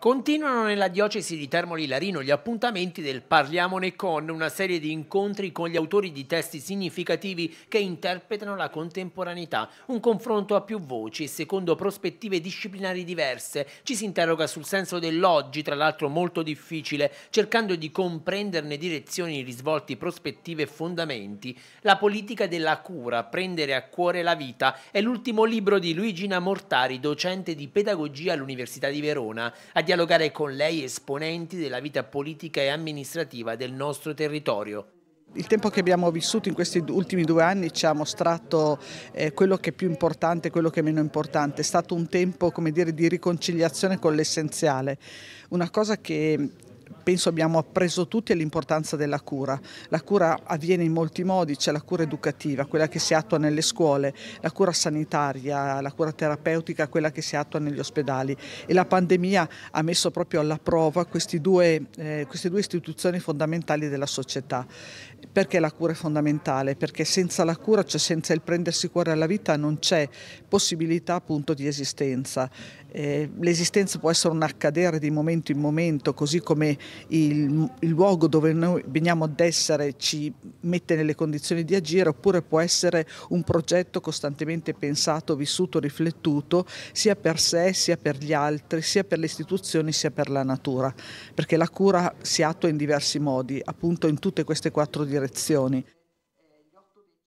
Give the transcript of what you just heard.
Continuano nella diocesi di Termoli Larino gli appuntamenti del Parliamone con, una serie di incontri con gli autori di testi significativi che interpretano la contemporaneità, un confronto a più voci e secondo prospettive disciplinari diverse. Ci si interroga sul senso dell'oggi, tra l'altro molto difficile, cercando di comprenderne direzioni, risvolti, prospettive e fondamenti. La politica della cura, prendere a cuore la vita, è l'ultimo libro di Luigina Mortari, docente di pedagogia all'Università di Verona a dialogare con lei esponenti della vita politica e amministrativa del nostro territorio. Il tempo che abbiamo vissuto in questi ultimi due anni ci ha mostrato eh, quello che è più importante e quello che è meno importante. È stato un tempo come dire, di riconciliazione con l'essenziale. Una cosa che penso abbiamo appreso tutti l'importanza della cura. La cura avviene in molti modi, c'è la cura educativa, quella che si attua nelle scuole, la cura sanitaria, la cura terapeutica, quella che si attua negli ospedali e la pandemia ha messo proprio alla prova due, eh, queste due istituzioni fondamentali della società. Perché la cura è fondamentale? Perché senza la cura, cioè senza il prendersi cuore alla vita, non c'è possibilità appunto di esistenza. Eh, L'esistenza può essere un accadere di momento in momento, così come il, il luogo dove noi veniamo ad essere ci mette nelle condizioni di agire oppure può essere un progetto costantemente pensato, vissuto, riflettuto sia per sé sia per gli altri, sia per le istituzioni sia per la natura, perché la cura si attua in diversi modi, appunto in tutte queste quattro direzioni.